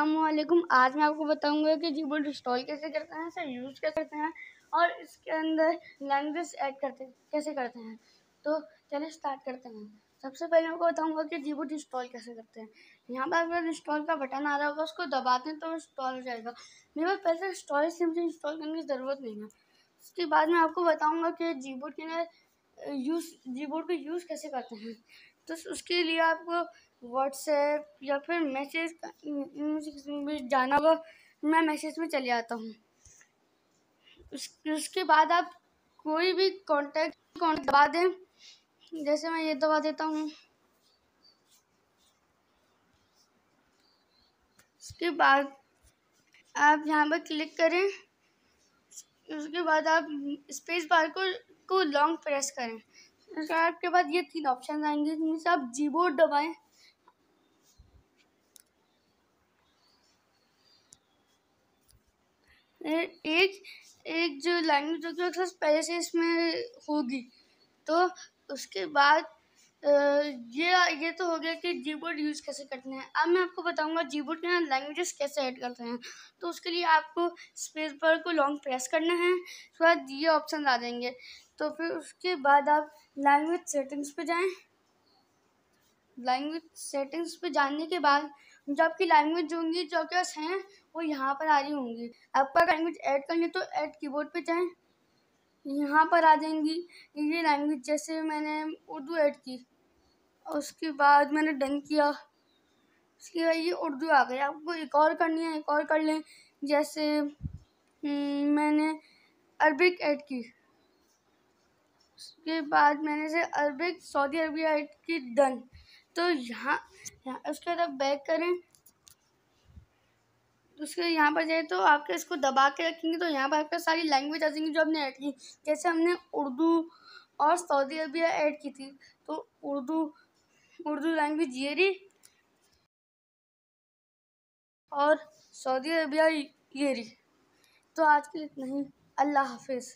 असलकुम आज मैं आपको बताऊंगा कि जी बोर्ड इंस्टॉल कैसे करते हैं इसे यूज़ कैसे करते हैं और इसके अंदर लैंग्वेज ऐड करते कैसे करते हैं तो चलिए स्टार्ट करते हैं सबसे पहले मैं आपको बताऊंगा कि जी जीबोर्ड इंस्टॉल कैसे करते हैं यहाँ पर अगर इंस्टॉल का बटन आ रहा होगा उसको दबाते हैं तो इंस्टॉल हो जाएगा मेरे पास पहले इंस्टॉल से मुझे इंस्टॉल करने की ज़रूरत नहीं है उसके बाद मैं आपको बताऊँगा कि जी बोर्ड के लिए यूज़ बोर्ड को यूज़ कैसे करते हैं तो उसके लिए आपको व्हाट्सएप या फिर मैसेज में जाना होगा मैं मैसेज में चले आता हूँ उस, उसके बाद आप कोई भी कांटेक्ट कॉन्टेक्ट दबा दें जैसे मैं ये दबा देता हूँ उसके बाद आप यहाँ पर क्लिक करें उसके बाद आप स्पेस बार को को लॉन्ग प्रेस करें उसके बाद आपके पास ये तीन ऑप्शन आएंगे जिनमें से आप जीबोर्ड दबाएं एक एक जो लैंग्वेज होगी क्लास पहले से इसमें होगी तो उसके बाद ये ये तो हो गया कि जी बोर्ड यूज़ कैसे करते हैं अब मैं आपको बताऊंगा जी बोर्ड के यहाँ लैंग्वेजेस कैसे ऐड करते हैं तो उसके लिए आपको स्पेस बार को लॉन्ग प्रेस करना है उसके बाद ये ऑप्शन आ देंगे तो फिर उसके बाद आप लैंग्वेज सेटिंग्स पे जाएं लैंग्वेज सेटिंग्स पे जाने के बाद जो आपकी लैंग्वेज होंगी जो आपके पास हैं वो यहाँ पर आ रही होंगी आपका लैंग्वेज ऐड करनी तो ऐड कीबोर्ड पे जाएं यहाँ पर आ जाएंगी ये लैंग्वेज जैसे मैंने उर्दू ऐड की उसके बाद मैंने डन किया उसके बाद ये उर्दू आ गई आपको एक और करनी है एक और कर लें जैसे हम्म, मैंने अरबिक ऐड की उसके बाद मैंने से अरबिक सऊदी अरबिया ऐड की डन तो यहाँ यहाँ उसके बाद बैक करें उसके यहाँ पर जाए तो आपके इसको दबा के रखेंगे तो यहाँ पर आपके सारी लैंग्वेज आ जाएंगी जो हमने ऐड की जैसे हमने उर्दू और सऊदी अरबिया ऐड की थी तो उर्दू उर्दू लैंग्वेज ये रही और सऊदी अरबिया ये रही तो आज के लिए इतना ही अल्लाह हाफिज़